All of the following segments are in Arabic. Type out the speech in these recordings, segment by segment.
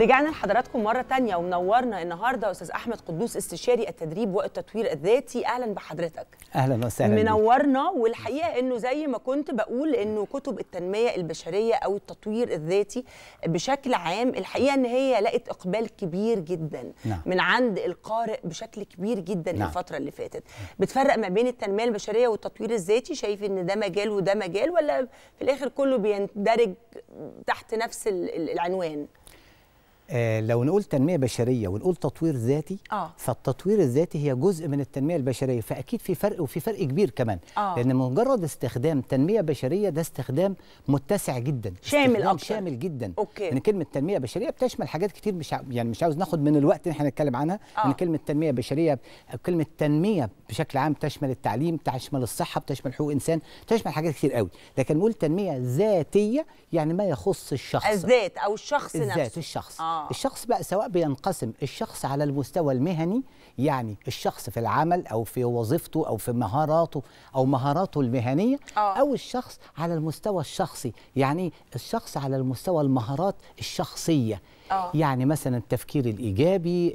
رجعنا لحضراتكم مره تانية ومنورنا النهارده استاذ احمد قدوس استشاري التدريب والتطوير الذاتي اهلا بحضرتك اهلا وسهلا منورنا والحقيقه انه زي ما كنت بقول انه كتب التنميه البشريه او التطوير الذاتي بشكل عام الحقيقه ان هي لقت اقبال كبير جدا نعم. من عند القارئ بشكل كبير جدا نعم. الفتره اللي فاتت بتفرق ما بين التنميه البشريه والتطوير الذاتي شايف ان ده مجال وده مجال ولا في الاخر كله بيندرج تحت نفس العنوان آه لو نقول تنميه بشريه ونقول تطوير ذاتي آه. فالتطوير الذاتي هي جزء من التنميه البشريه فاكيد في فرق وفي فرق كبير كمان آه. لان مجرد استخدام تنميه بشريه ده استخدام متسع جدا شامل أكتر. شامل جدا أوكي. ان كلمه تنميه بشريه بتشمل حاجات كتير مش ع... يعني مش عاوز ناخد من الوقت اللي احنا نتكلم عنها آه. ان كلمه تنميه بشريه كلمه تنميه بشكل عام تشمل التعليم تشمل الصحه بتشمل حقوق الانسان تشمل حاجات كتير قوي لكن نقول تنميه ذاتيه يعني ما يخص الشخص الذات او الشخص الذات نفسه الذات الشخص آه. آه. الشخص بقى سواء بينقسم الشخص على المستوى المهني يعني الشخص في العمل او في وظيفته او في مهاراته او مهاراته المهنيه آه. او الشخص على المستوى الشخصي يعني الشخص على المستوى المهارات الشخصيه أوه. يعني مثلا التفكير الايجابي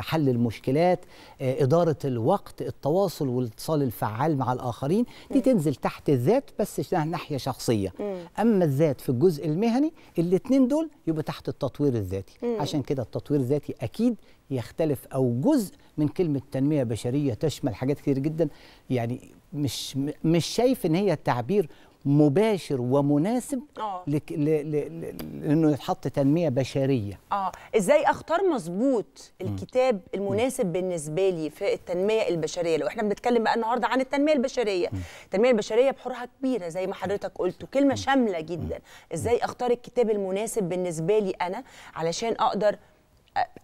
حل المشكلات آه، اداره الوقت التواصل والاتصال الفعال مع الاخرين دي م. تنزل تحت الذات بس ناحيه شخصيه م. اما الذات في الجزء المهني الاثنين دول يبقى تحت التطوير الذاتي م. عشان كده التطوير الذاتي اكيد يختلف او جزء من كلمه تنميه بشريه تشمل حاجات كتير جدا يعني مش مش شايف ان هي تعبير مباشر ومناسب آه. لك ل... ل... ل... لانه يتحط تنميه بشريه اه ازاي اختار مظبوط الكتاب المناسب م. بالنسبه لي في التنميه البشريه لو احنا بنتكلم بقى النهارده عن التنميه البشريه م. التنميه البشريه بحورها كبيره زي ما حضرتك قلت وكلمه شامله جدا ازاي اختار الكتاب المناسب بالنسبه لي انا علشان اقدر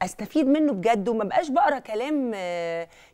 استفيد منه بجد وما بقاش بقرا كلام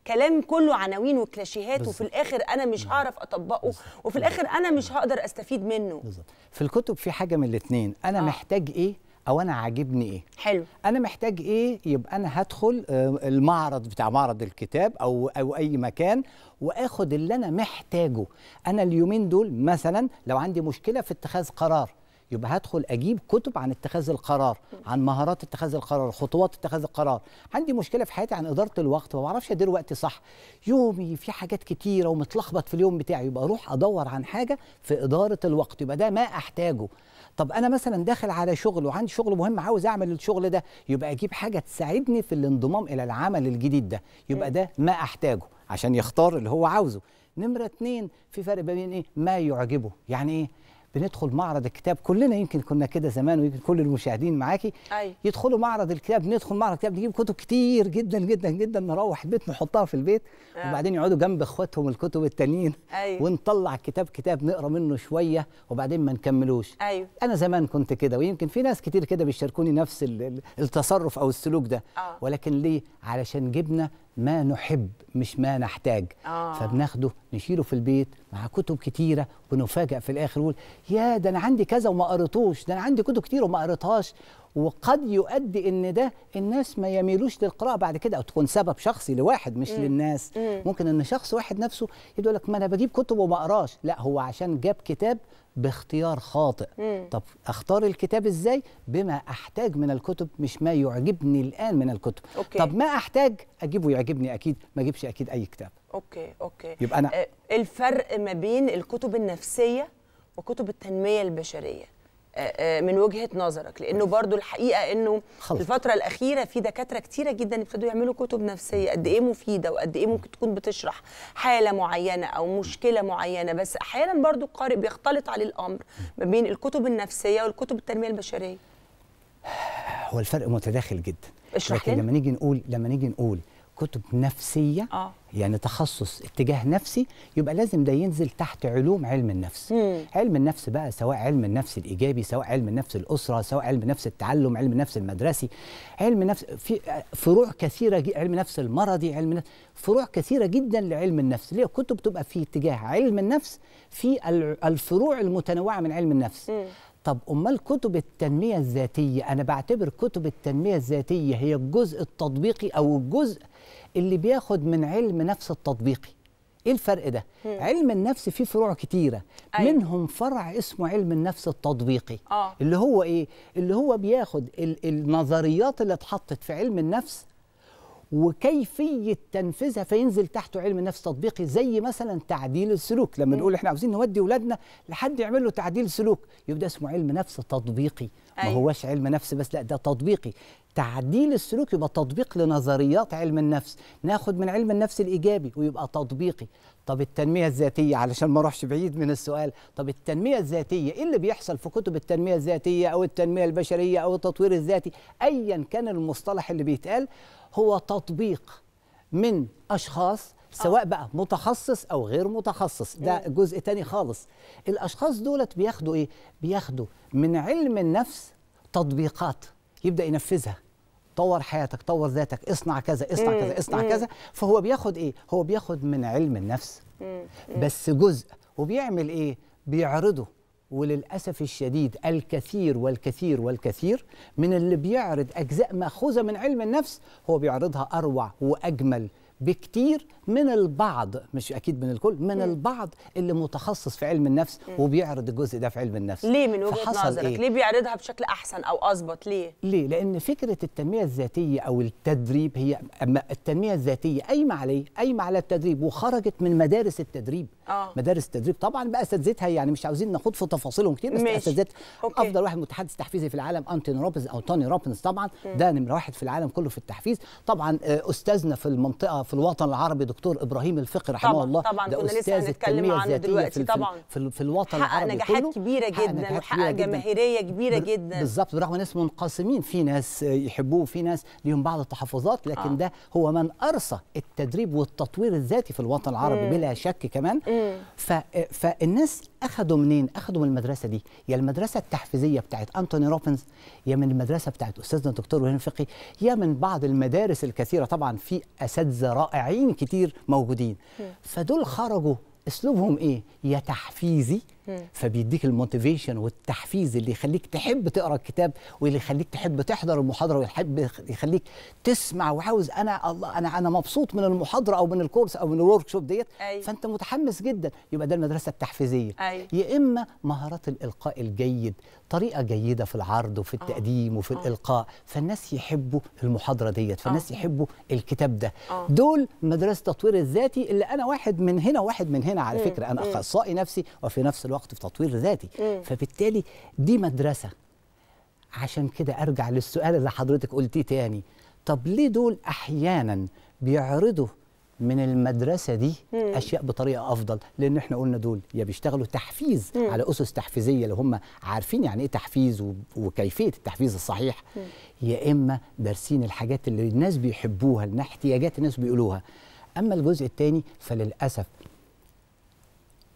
كلام كله عناوين وكلاشيهات وفي الاخر انا مش نعم. هعرف اطبقه وفي الاخر انا مش هقدر استفيد منه بالزبط. في الكتب في حاجه من الاثنين انا آه. محتاج ايه او انا عاجبني ايه حلو انا محتاج ايه يبقى انا هدخل آه، المعرض بتاع معرض الكتاب او او اي مكان واخد اللي انا محتاجه انا اليومين دول مثلا لو عندي مشكله في اتخاذ قرار يبقى هدخل اجيب كتب عن اتخاذ القرار عن مهارات اتخاذ القرار خطوات اتخاذ القرار عندي مشكله في حياتي عن اداره الوقت ما بعرفش ادير وقتي صح يومي في حاجات كتيره ومتلخبط في اليوم بتاعي يبقى اروح ادور عن حاجه في اداره الوقت يبقى ده ما احتاجه طب انا مثلا داخل على شغل وعندي شغل مهم عاوز اعمل الشغل ده يبقى اجيب حاجه تساعدني في الانضمام الى العمل الجديد ده يبقى ده ما احتاجه عشان يختار اللي هو عاوزه نمره اتنين في فرق بين ايه ما يعجبه يعني ايه بندخل معرض الكتاب كلنا يمكن كنا كده زمان ويمكن كل المشاهدين معاكي أي. أيوة. يدخلوا معرض الكتاب ندخل معرض الكتاب نجيب كتب كتير جدا جدا جدا نروح البيت نحطها في البيت آه. وبعدين يقعدوا جنب اخواتهم الكتب التانيين أيوه. ونطلع كتاب كتاب نقرا منه شويه وبعدين ما نكملوش أيوه. انا زمان كنت كده ويمكن في ناس كتير كده بيشاركوني نفس التصرف او السلوك ده آه. ولكن ليه علشان جبنا ما نحب مش ما نحتاج آه. فبناخده نشيله في البيت مع كتب كتيره ونفاجئ في الاخر نقول يا ده انا عندي كذا وما قريتوش ده انا عندي كتب كتير وما قريتهاش وقد يؤدي ان ده الناس ما يميلوش للقراءه بعد كده او تكون سبب شخصي لواحد مش مم. للناس مم. ممكن ان شخص واحد نفسه يقول لك ما انا بجيب كتب وما اقراش لا هو عشان جاب كتاب باختيار خاطئ مم. طب اختار الكتاب ازاي بما احتاج من الكتب مش ما يعجبني الان من الكتب أوكي. طب ما احتاج اجيبه يعجبني اكيد ما اجيبش اكيد اي كتاب اوكي اوكي يبقى انا آه، الفرق ما بين الكتب النفسيه وكتب التنميه البشريه آه، آه، من وجهه نظرك لانه برضو الحقيقه انه خلص. الفتره الاخيره في دكاتره كتيره جدا ابتدوا يعملوا كتب نفسيه قد ايه مفيده وقد ايه ممكن تكون بتشرح حاله معينه او مشكله معينه بس احيانا برضو القارئ بيختلط عليه الامر ما بين الكتب النفسيه والكتب التنميه البشريه هو الفرق متداخل جدا لكن لما نيجي نقول لما نيجي نقول كتب نفسيه آه. يعني تخصص اتجاه نفسي يبقى لازم ده ينزل تحت علوم علم النفس مم. علم النفس بقى سواء علم النفس الايجابي سواء علم النفس الاسره سواء علم نفس التعلم علم النفس المدرسي علم نفس في فروع كثيره علم نفس المرضي علم نفس فروع كثيره جدا لعلم النفس ليه كتب تبقى في اتجاه علم النفس في الفروع المتنوعه من علم النفس مم. طب امال كتب التنميه الذاتيه انا بعتبر كتب التنميه الذاتيه هي الجزء التطبيقي او الجزء اللي بياخد من علم نفس التطبيقي ايه الفرق ده مم. علم النفس فيه فروع كتيره أيوة. منهم فرع اسمه علم النفس التطبيقي آه. اللي هو ايه اللي هو بياخد النظريات اللي اتحطت في علم النفس وكيفيه تنفيذها فينزل تحته علم النفس تطبيقي زي مثلا تعديل السلوك لما نقول احنا عاوزين نودي اولادنا لحد يعمل له تعديل سلوك يبقى ده اسمه علم نفس تطبيقي ما أيوة. هوش علم نفس بس لا ده تطبيقي تعديل السلوك يبقى تطبيق لنظريات علم النفس ناخد من علم النفس الايجابي ويبقى تطبيقي طب التنمية الذاتية علشان ما اروحش بعيد من السؤال طب التنمية الذاتية ايه اللي بيحصل في كتب التنمية الذاتية او التنمية البشرية او التطوير الذاتي ايا كان المصطلح اللي بيتقال هو تطبيق من اشخاص سواء آه. بقى متخصص او غير متخصص ده إيه. جزء تاني خالص الاشخاص دولت بياخدوا ايه بياخدوا من علم النفس تطبيقات يبدا ينفذها طور حياتك طور ذاتك اصنع كذا اصنع مم. كذا اصنع مم. كذا فهو بياخد ايه هو بياخد من علم النفس مم. بس جزء وبيعمل ايه بيعرضه وللاسف الشديد الكثير والكثير والكثير من اللي بيعرض اجزاء ماخوذه من علم النفس هو بيعرضها اروع واجمل بكتير من البعض مش اكيد من الكل من م. البعض اللي متخصص في علم النفس م. وبيعرض الجزء ده في علم النفس ليه من وجهه نظرك إيه؟ ليه بيعرضها بشكل احسن او اظبط ليه ليه لان فكره التنميه الذاتيه او التدريب هي أما التنميه الذاتيه قايمه على ايه قايمه على التدريب وخرجت من مدارس التدريب آه. مدارس التدريب طبعا بقى اساتذتها يعني مش عاوزين ناخد في تفاصيلهم كتير بس اساتذتها افضل واحد متحدث تحفيزي في العالم انتوني روبنز او توني روبنز طبعا م. ده نمره واحد في العالم كله في التحفيز طبعا آه، استاذنا في المنطقه في الوطن العربي الدكتور ابراهيم الفقي رحمه طبعًا الله طبعا كنا لسه هنتكلم عنه دلوقتي في طبعا في, في الوطن العربي نجاحات كله كبيره جدا وحقق جماهيريه كبيره جدا بالظبط برغم ناس منقسمين في ناس يحبوه في ناس ليهم بعض التحفظات لكن آه. ده هو من ارصى التدريب والتطوير الذاتي في الوطن العربي مم. بلا شك كمان مم. فالناس اخذوا منين اخذوا من المدرسه دي يا المدرسه التحفيزيه بتاعت انتوني روبنز يا من المدرسه بتاعت استاذنا الدكتور وهان فقي يا من بعض المدارس الكثيره طبعا في اساتذه رائعين كتير موجودين فدول خرجوا اسلوبهم ايه يا تحفيزي فبيديك الموتيفيشن والتحفيز اللي يخليك تحب تقرا الكتاب واللي يخليك تحب تحضر المحاضره ويحب يخليك تسمع وعاوز انا الله انا انا مبسوط من المحاضره او من الكورس او من الورك شوب ديت فانت متحمس جدا يبقى ده المدرسه التحفيزيه يا اما مهارات الالقاء الجيد طريقه جيده في العرض وفي آه. التقديم وفي آه. الالقاء فالناس يحبوا المحاضره ديت فالناس آه. يحبوا الكتاب ده دول مدرسه التطوير الذاتي اللي انا واحد من هنا واحد من هنا على فكره انا اخصائي نفسي وفي نفس الوقت وقت في تطوير ذاتي مم. فبالتالي دي مدرسه عشان كده ارجع للسؤال اللي حضرتك قلتيه تاني طب ليه دول احيانا بيعرضوا من المدرسه دي مم. اشياء بطريقه افضل لان احنا قلنا دول يا بيشتغلوا تحفيز مم. على اسس تحفيزيه اللي هم عارفين يعني ايه تحفيز وكيفيه التحفيز الصحيح مم. يا اما دارسين الحاجات اللي الناس بيحبوها احتياجات الناس بيقولوها اما الجزء الثاني فللاسف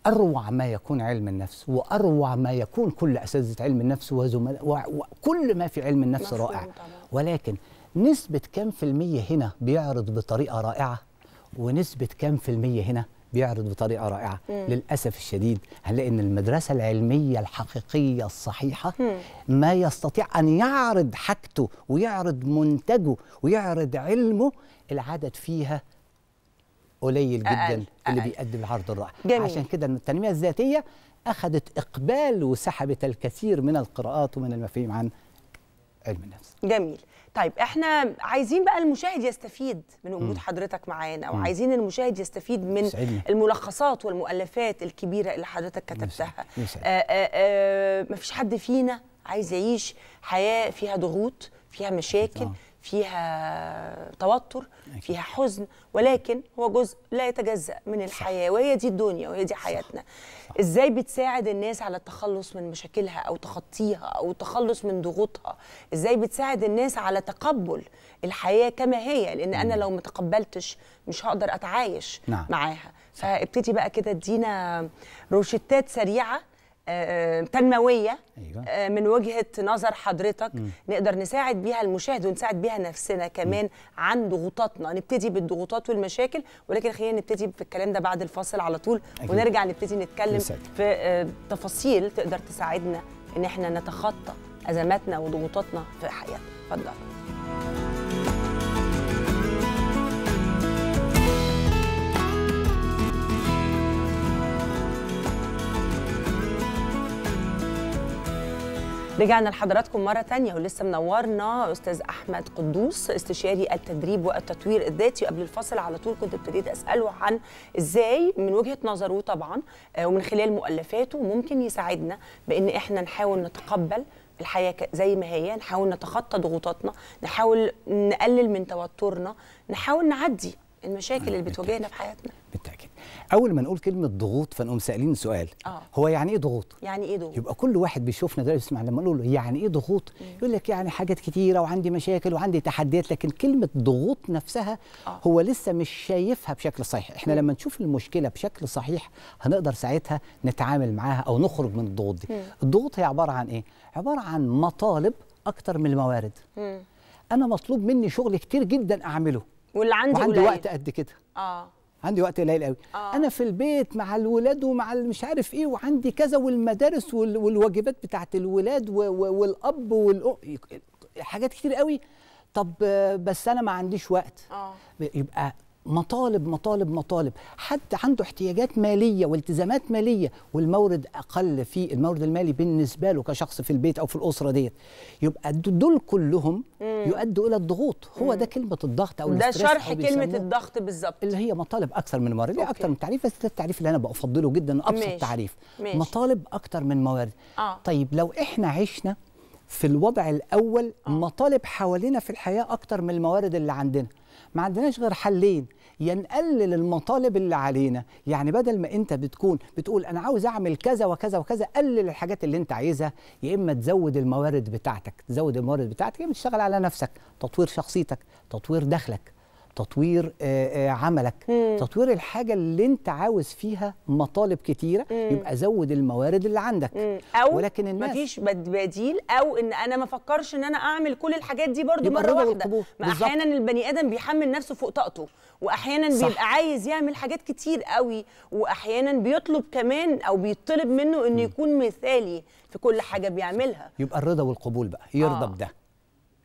اروع ما يكون علم النفس واروع ما يكون كل اساتذه علم النفس وزملاء وكل ما في علم النفس رائع ولكن نسبه كام في الميه هنا بيعرض بطريقه رائعه ونسبه كام في الميه هنا بيعرض بطريقه رائعه مم. للاسف الشديد هنلاقي ان المدرسه العلميه الحقيقيه الصحيحه مم. ما يستطيع ان يعرض حاجته ويعرض منتجه ويعرض علمه العدد فيها قليل جدا أقل. اللي أقل. بيقدم العرض الرائع جميل. عشان كده التنميه الذاتيه اخذت اقبال وسحبت الكثير من القراءات ومن المفاهيم عن علم النفس جميل طيب احنا عايزين بقى المشاهد يستفيد من وجود حضرتك معانا او عايزين المشاهد يستفيد من مسألني. الملخصات والمؤلفات الكبيره اللي حضرتك كتبتها آه، آه، آه، ما فيش حد فينا عايز يعيش حياه فيها ضغوط فيها مشاكل فيها توتر فيها حزن ولكن هو جزء لا يتجزأ من الحياة وهي دي الدنيا وهي دي حياتنا إزاي بتساعد الناس على التخلص من مشاكلها أو تخطيها أو التخلص من ضغوطها إزاي بتساعد الناس على تقبل الحياة كما هي لأن أنا لو ما تقبلتش مش هقدر أتعايش نعم. معاها فابتدي بقى كده ادينا روشتات سريعة آه، تنمويه أيوة. آه، من وجهه نظر حضرتك نقدر نساعد بيها المشاهد ونساعد بيها نفسنا كمان عن ضغوطاتنا نبتدي بالضغوطات والمشاكل ولكن خلينا نبتدي في الكلام ده بعد الفاصل على طول أكيد. ونرجع نبتدي نتكلم في آه، تفاصيل تقدر تساعدنا ان احنا نتخطى ازماتنا وضغوطاتنا في حياتنا اتفضل رجعنا لحضراتكم مرة تانية ولسه منورنا أستاذ أحمد قدوس استشاري التدريب والتطوير الذاتي قبل الفصل على طول كنت ابتديت أسأله عن إزاي من وجهة نظره طبعا آه، ومن خلال مؤلفاته ممكن يساعدنا بإن إحنا نحاول نتقبل الحياة زي ما هي نحاول نتخطى ضغوطاتنا نحاول نقلل من توترنا نحاول نعدي المشاكل اللي بتواجهنا في حياتنا بالتأكيد اول ما نقول كلمه ضغوط فنقوم سالين سؤال آه. هو يعني ايه ضغوط يعني ايه ضغوط يبقى كل واحد بيشوفنا ده يسمع لما نقول له يعني ايه ضغوط يقول لك يعني حاجات كتيره وعندي مشاكل وعندي تحديات لكن كلمه ضغوط نفسها آه. هو لسه مش شايفها بشكل صحيح احنا مم. لما نشوف المشكله بشكل صحيح هنقدر ساعتها نتعامل معاها او نخرج من الضغوط دي مم. الضغوط هي عباره عن ايه عباره عن مطالب اكتر من الموارد مم. انا مطلوب مني شغل كتير جدا اعمله واللي عندي وعندي وقت قد كده اه عندي وقت قليل قوي آه. انا في البيت مع الولاد ومع مش عارف ايه وعندي كذا والمدارس والواجبات بتاعت الولاد والاب والام حاجات كتير قوي طب بس انا ما عنديش وقت آه. يبقى مطالب مطالب مطالب حد عنده احتياجات ماليه والتزامات ماليه والمورد اقل في المورد المالي بالنسبه له كشخص في البيت او في الاسره ديت يبقى دول كلهم يؤدوا الى الضغوط هو ده كلمه الضغط او ده شرح كلمه الضغط بالظبط اللي هي مطالب اكثر من موارد يعني أوكي. اكثر من تعريف بس ده التعريف اللي انا بفضله جدا ابسط ماشي. تعريف ماشي. مطالب اكثر من موارد آه. طيب لو احنا عشنا في الوضع الاول آه. مطالب حوالينا في الحياه أكثر من الموارد اللي عندنا ما عندناش غير حلين يا نقلل المطالب اللي علينا يعني بدل ما انت بتكون بتقول انا عاوز اعمل كذا وكذا وكذا قلل الحاجات اللي انت عايزها يا اما تزود الموارد بتاعتك تزود الموارد بتاعتك يا اما تشتغل على نفسك تطوير شخصيتك تطوير دخلك تطوير آه، آه، عملك مم. تطوير الحاجه اللي انت عاوز فيها مطالب كتيره مم. يبقى زود الموارد اللي عندك مم. أو ولكن الناس مفيش بديل او ان انا ما افكرش ان انا اعمل كل الحاجات دي برضو مره واحده ما احيانا البني ادم بيحمل نفسه فوق طاقته واحيانا صح. بيبقى عايز يعمل حاجات كتير قوي واحيانا بيطلب كمان او بيطلب منه انه يكون مثالي في كل حاجه بيعملها يبقى الرضا والقبول بقى يرضى آه. بده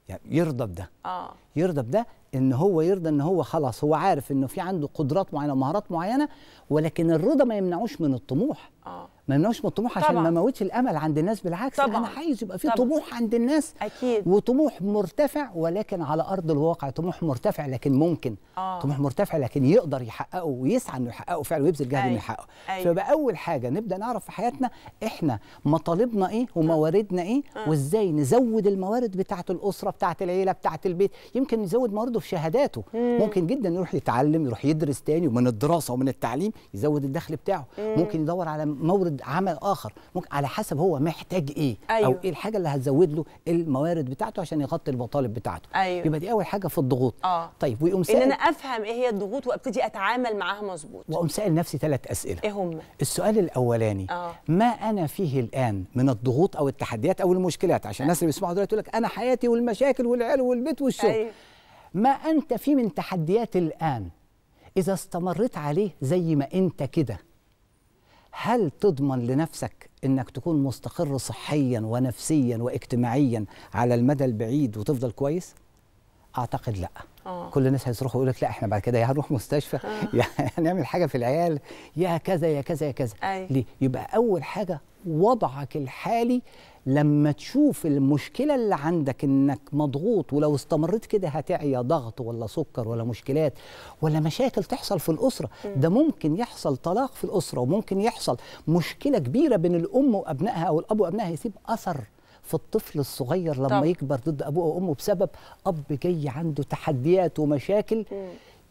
يعني يرضى بده آه. يرضى بده ان هو يرضى ان هو خلاص هو عارف انه في عنده قدرات معينه ومهارات معينه ولكن الرضا ما يمنعوش من الطموح آه. ما ممنوعش من الطموح عشان ما موتش الامل عند الناس بالعكس طبعًا. انا عايز يبقى في طموح عند الناس اكيد وطموح مرتفع ولكن على ارض الواقع طموح مرتفع لكن ممكن آه. طموح مرتفع لكن يقدر يحققه ويسعى انه يحققه فعلا ويبذل جهد انه أيوة. يحققه أيوة. فيبقى اول حاجه نبدا نعرف في حياتنا احنا مطالبنا ايه ومواردنا ايه آه. آه. وازاي نزود الموارد بتاعه الاسره بتاعه العيله بتاعه البيت يمكن نزود موارده في شهاداته مم. ممكن جدا يروح يتعلم يروح يدرس تاني ومن الدراسه ومن التعليم يزود الدخل بتاعه مم. ممكن يدور على مورد عمل اخر ممكن على حسب هو محتاج ايه أيوه. او ايه الحاجه اللي هتزود له الموارد بتاعته عشان يغطي المطالب بتاعته أيوه. يبقى دي اول حاجه في الضغوط آه. طيب ويقوم سأل ان انا افهم ايه هي الضغوط وابتدي اتعامل معاها مظبوط واقوم سأل نفسي ثلاث اسئله ايه هم السؤال الاولاني آه. ما انا فيه الان من الضغوط او التحديات او المشكلات عشان أيوه. الناس اللي بيسمعوا دلوقتي يقول لك انا حياتي والمشاكل والعيال والبيت والشغل أيوه. ما انت فيه من تحديات الان اذا استمريت عليه زي ما انت كده هل تضمن لنفسك انك تكون مستقر صحيا ونفسيا واجتماعيا على المدى البعيد وتفضل كويس اعتقد لا أوه. كل الناس هيصرخوا يقول لك لا احنا بعد كده يا هنروح مستشفى آه. يا يعني هنعمل حاجه في العيال يا كذا يا كذا يا كذا أي. ليه يبقى اول حاجه وضعك الحالي لما تشوف المشكله اللي عندك انك مضغوط ولو استمريت كده هتعيا ضغط ولا سكر ولا مشكلات ولا مشاكل تحصل في الاسره ده ممكن يحصل طلاق في الاسره وممكن يحصل مشكله كبيره بين الام وابنائها او الاب وابنائها يسيب اثر في الطفل الصغير لما طبعا. يكبر ضد ابوه وامه بسبب اب جاي عنده تحديات ومشاكل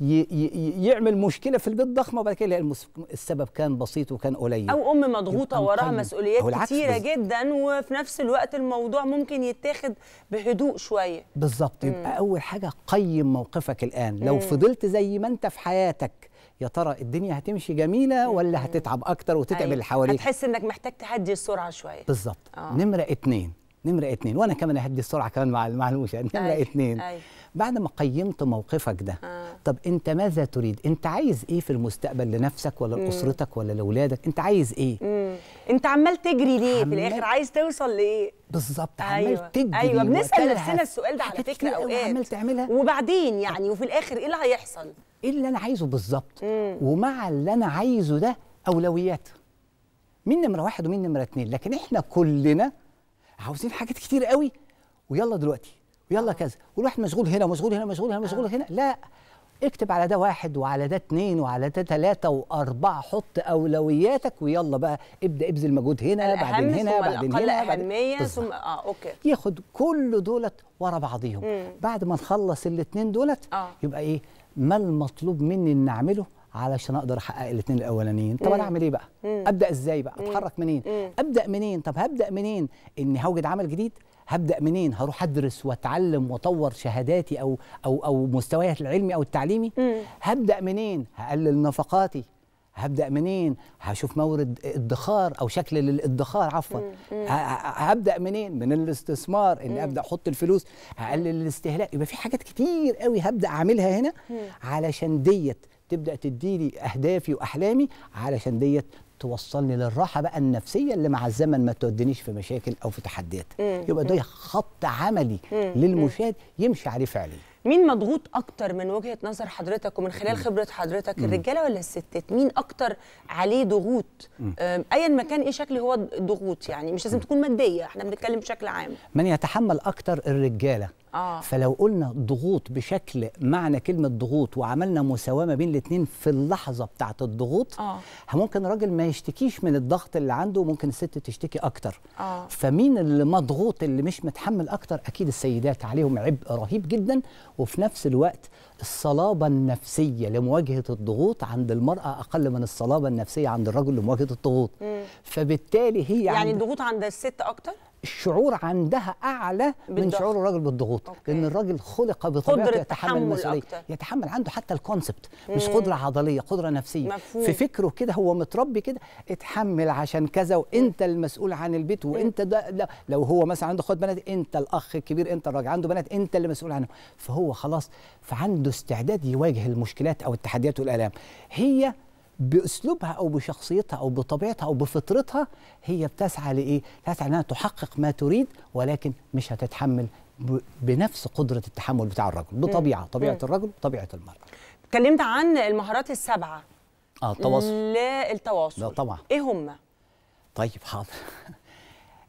ي ي يعمل مشكله في البيت ضخمه وبعد كده يلاقي السبب كان بسيط وكان قليل او ام مضغوطه وراها مسؤوليات كتيره جدا وفي نفس الوقت الموضوع ممكن يتاخد بهدوء شويه بالظبط يبقى اول حاجه قيم موقفك الان لو مم. فضلت زي ما انت في حياتك يا ترى الدنيا هتمشي جميله ولا هتتعب اكتر وتتعب أيوة. اللي حواليك هتحس انك محتاج تهدي السرعه شويه بالظبط آه. نمره اتنين نمره اثنين وانا كمان اهدي السرعه كمان مع المعلوشه يعني نمره أي. اثنين أي. بعد ما قيمت موقفك ده آه. طب انت ماذا تريد انت عايز ايه في المستقبل لنفسك ولا لاسرتك ولا لاولادك انت عايز ايه مم. انت عمال تجري ليه عمال... في الاخر عايز توصل لايه بالظبط عمال أيوة. تجري ايوه بنسال نفسنا السؤال ده على فكره اوقات عمال تعملها وبعدين يعني وفي الاخر ايه اللي هيحصل ايه اللي انا عايزه بالظبط ومع اللي انا عايزه ده اولويات مين نمره واحد ومين نمره اتنين لكن احنا كلنا عاوزين حاجات كتير قوي ويلا دلوقتي ويلا كذا والواحد مشغول هنا ومشغول هنا ومشغول هنا ومشغول هنا لا اكتب على ده واحد وعلى ده اتنين وعلى ده تلاتة وأربعة حط أولوياتك ويلا بقى ابدأ ابذل مجهود هنا بعدين هنا بعدين هنا أهمية ثم اه اوكي ياخد كل دولت ورا بعضيهم مم. بعد ما نخلص الاتنين دولت آه. يبقى ايه ما المطلوب مني ان اعمله علشان اقدر احقق الاثنين الاولانيين طب انا اعمل ايه بقى مم. ابدا ازاي بقى اتحرك منين مم. ابدا منين طب هبدا منين اني هوجد عمل جديد هبدا منين هروح ادرس واتعلم واطور شهاداتي او او او مستواي العلمي او التعليمي مم. هبدا منين هقلل نفقاتي هبدا منين هشوف مورد ادخار او شكل للادخار عفوا هبدا منين من الاستثمار اني ابدا احط الفلوس هقلل الاستهلاك يبقى في حاجات كتير قوي هبدا اعملها هنا علشان ديت تبدا تديلي اهدافي واحلامي علشان ديت توصلني للراحه بقى النفسيه اللي مع الزمن ما تودنيش في مشاكل او في تحديات يبقى ده خط عملي للمشاهد يمشي عليه فعليا مين مضغوط اكتر من وجهه نظر حضرتك ومن خلال خبره حضرتك الرجاله ولا الستات مين اكتر عليه ضغوط ايا ما كان ايه شكل هو الضغوط يعني مش لازم تكون ماديه احنا بنتكلم بشكل عام من يتحمل اكتر الرجاله آه. فلو قلنا ضغوط بشكل معنى كلمه ضغوط وعملنا مساواه ما بين الاثنين في اللحظه بتاعه الضغوط آه. ممكن الراجل ما يشتكيش من الضغط اللي عنده وممكن الست تشتكي اكتر آه. فمين اللي مضغوط اللي مش متحمل اكتر اكيد السيدات عليهم عبء رهيب جدا وفي نفس الوقت الصلابة النفسية لمواجهة الضغوط عند المرأة أقل من الصلابة النفسية عند الرجل لمواجهة الضغوط مم. فبالتالي هي يعني الضغوط عند الست أكتر؟ الشعور عندها اعلى بالضغط. من شعور الراجل بالضغوط أوكي. لان الراجل خلق بطبيعته يتحمل المسؤوليه يتحمل عنده حتى الكونسبت مش قدره عضليه قدره نفسيه مفهوم. في فكره كده هو متربي كده اتحمل عشان كذا وانت المسؤول عن البيت وانت ده لو هو مثلا عنده اخوات بنات انت الاخ الكبير انت الراجل عنده بنات انت اللي مسؤول عنهم فهو خلاص فعنده استعداد يواجه المشكلات او التحديات والالام هي باسلوبها او بشخصيتها او بطبيعتها او بفطرتها هي بتسعى لايه؟ بتسعى انها تحقق ما تريد ولكن مش هتتحمل بنفس قدره التحمل بتاع الرجل بطبيعه طبيعه الرجل طبيعه المراه. اتكلمت عن المهارات السبعه اه التواصل التواصل لا طبعا ايه هم؟ طيب حاضر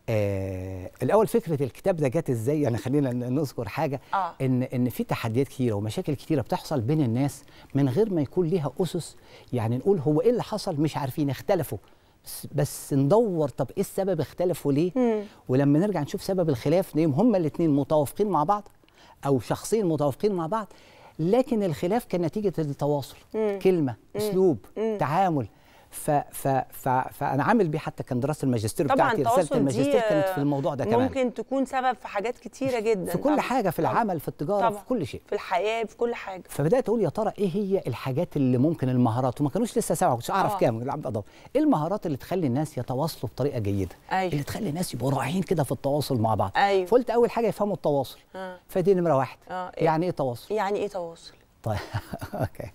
آه الاول فكره الكتاب ده جت ازاي يعني خلينا نذكر حاجه آه. ان ان في تحديات كتيره ومشاكل كتيره بتحصل بين الناس من غير ما يكون ليها اسس يعني نقول هو ايه اللي حصل مش عارفين اختلفوا بس, بس ندور طب ايه السبب اختلفوا ليه مم. ولما نرجع نشوف سبب الخلاف نلاقيهم هما الاثنين متوافقين مع بعض او شخصين متوافقين مع بعض لكن الخلاف كان نتيجه التواصل مم. كلمه مم. اسلوب مم. تعامل ف ف ف فانا عامل بيه حتى كان دراسه الماجستير بتاعتي رساله الماجستير كانت في الموضوع ده كمان ممكن تكون سبب في حاجات كتيره جدا في كل طبعًا. حاجه في العمل في التجاره طبعًا. في كل شيء في الحياه في كل حاجه فبدات اقول يا ترى ايه هي الحاجات اللي ممكن المهارات وما كانوش لسه سبعه كنتش اعرف آه. كام ايه المهارات اللي تخلي الناس يتواصلوا بطريقه جيده أيوه. اللي تخلي الناس يبقوا راعيين كده في التواصل مع بعض أيوه. فقلت اول حاجه يفهموا التواصل آه. فدي نمره واحد آه. يعني ايه تواصل يعني ايه تواصل طيب اوكي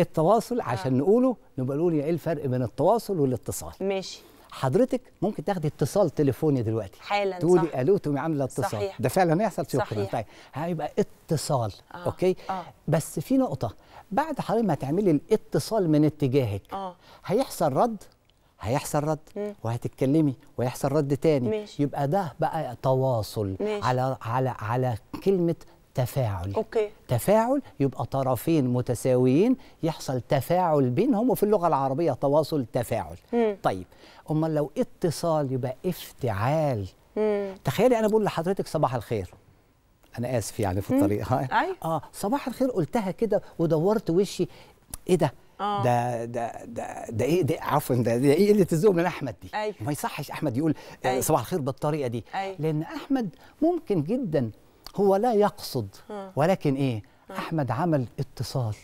التواصل آه. عشان آه. نقوله نبقى نقول ايه الفرق بين التواصل والاتصال ماشي حضرتك ممكن تاخدي اتصال تليفوني دلوقتي حالا تقولي صح. الو تقومي عامله اتصال صحيح. ده فعلا هيحصل شكرا طيب هيبقى اتصال آه. اوكي آه. بس في نقطه بعد حضرتك ما تعملي الاتصال من اتجاهك آه. هيحصل رد هيحصل رد وهتتكلمي ويحصل رد تاني ماشي. يبقى ده بقى تواصل ماشي. على على على كلمه تفاعل أوكي. تفاعل يبقى طرفين متساويين يحصل تفاعل بينهم وفي اللغة العربية تواصل تفاعل مم. طيب أمال لو اتصال يبقى افتعال مم. تخيلي أنا بقول لحضرتك صباح الخير أنا آسف يعني في الطريق ها؟ آه صباح الخير قلتها كده ودورت وشي إيه ده؟ آه. ده ده ده ده ايه ده عفوا ده, ده ايه قله الذوق من احمد دي أيوه. ما يصحش احمد يقول أيوه. صباح الخير بالطريقه دي أيوه. لان احمد ممكن جدا هو لا يقصد ولكن ايه احمد عمل اتصال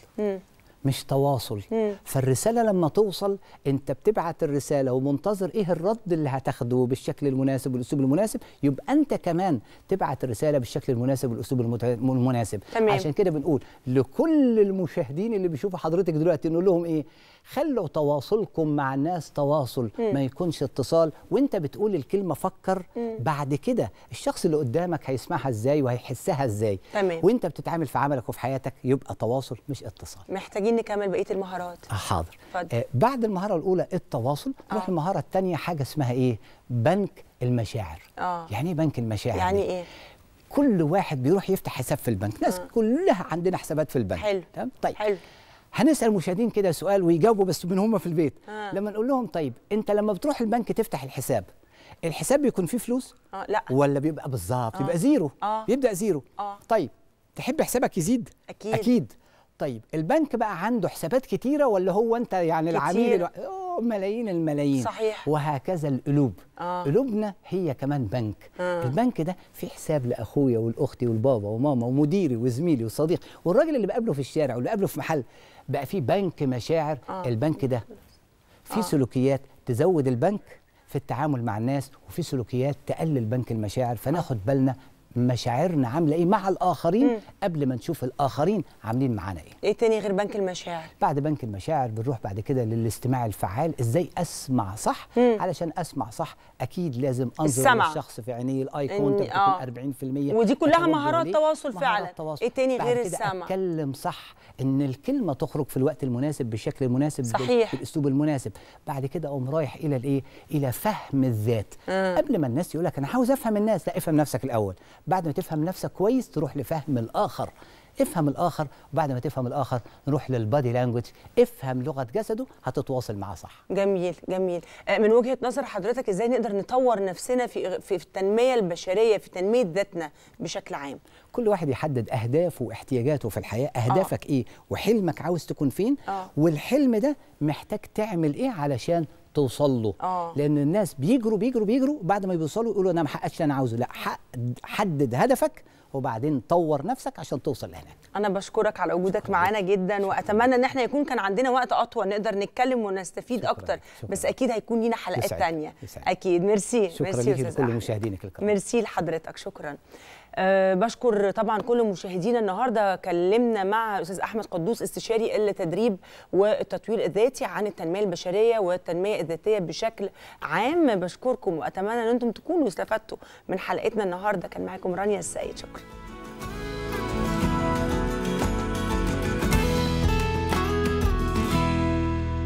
مش تواصل مم. فالرساله لما توصل انت بتبعت الرساله ومنتظر ايه الرد اللي هتاخده بالشكل المناسب والاسلوب المناسب يبقى انت كمان تبعت الرساله بالشكل المناسب والاسلوب المناسب تمام. عشان كده بنقول لكل المشاهدين اللي بيشوفوا حضرتك دلوقتي نقول لهم ايه خلوا تواصلكم مع الناس تواصل مم. ما يكونش اتصال وانت بتقول الكلمه فكر مم. بعد كده الشخص اللي قدامك هيسمعها ازاي وهيحسها ازاي تمام. وانت بتتعامل في عملك وفي حياتك يبقى تواصل مش اتصال محتاجين نكمل بقيه المهارات آه، حاضر فضل. آه، بعد المهاره الاولى التواصل نروح المهاره آه. الثانيه حاجه اسمها ايه بنك المشاعر آه. يعني ايه بنك المشاعر يعني دي؟ يعني ايه كل واحد بيروح يفتح حساب في البنك ناس آه. كلها عندنا حسابات في البنك حلو تمام طيب حلو هنسال المشاهدين كده سؤال ويجاوبوا بس من هم في البيت آه. لما نقول لهم طيب انت لما بتروح البنك تفتح الحساب الحساب بيكون فيه فلوس آه لا ولا بيبقى بالظبط آه. يبقى زيرو آه. بيبدا زيرو آه. طيب تحب حسابك يزيد اكيد اكيد طيب البنك بقى عنده حسابات كتيره ولا هو انت يعني كتير. العميل ملايين الملايين صحيح وهكذا القلوب آه. قلوبنا هي كمان بنك آه. البنك ده في حساب لاخويا والاختي والبابا وماما ومديري وزميلي وصديقي والراجل اللي بقابله في الشارع واللي بقابله في محل بقى في بنك مشاعر آه. البنك ده في آه. سلوكيات تزود البنك في التعامل مع الناس وفي سلوكيات تقلل بنك المشاعر فناخد بالنا مشاعرنا عامله ايه مع الاخرين مم. قبل ما نشوف الاخرين عاملين معانا ايه ايه تاني غير بنك المشاعر بعد بنك المشاعر بنروح بعد كده للاستماع الفعال ازاي اسمع صح مم. علشان اسمع صح اكيد لازم انظر السمع. للشخص في عينيه الاي كونتاكت آه. 40% ودي كلها مهارات تواصل فعلا تواصل. ايه تاني غير السمع اتكلم صح ان الكلمه تخرج في الوقت المناسب بالشكل المناسب صحيح. بالاسلوب المناسب بعد كده اقوم رايح الى الايه الى فهم الذات مم. آه. قبل ما الناس يقول لك انا عاوز افهم الناس لا افهم نفسك الاول بعد ما تفهم نفسك كويس تروح لفهم الاخر افهم الاخر وبعد ما تفهم الاخر نروح للبادي لانجوج افهم لغه جسده هتتواصل معاه صح جميل جميل آه، من وجهه نظر حضرتك ازاي نقدر نطور نفسنا في في التنميه البشريه في تنميه ذاتنا بشكل عام كل واحد يحدد اهدافه واحتياجاته في الحياه آه. اهدافك آه. ايه وحلمك عاوز تكون فين آه. والحلم ده محتاج تعمل ايه علشان توصل له آه. لان الناس بيجروا بيجروا بيجروا بعد ما بيوصلوا يقولوا انا ما حققتش اللي انا عاوزه لا حدد هدفك وبعدين طور نفسك عشان توصل لهناك انا بشكرك على وجودك معانا جدا واتمنى ان احنا يكون كان عندنا وقت اطول نقدر نتكلم ونستفيد شكرا اكتر شكرا بس اكيد هيكون لينا حلقات ثانيه اكيد ميرسي شكرا ميرسي لكل مشاهدينك الكرام ميرسي لحضرتك شكرا آه، بشكر طبعا كل مشاهدينا النهارده كلمنا مع الاستاذ احمد قدوس استشاري التدريب والتطوير الذاتي عن التنميه البشريه والتنميه الذاتيه بشكل عام بشكركم واتمنى ان انتم تكونوا استفدتوا من حلقتنا النهارده كان معاكم رانيا السيد شكرا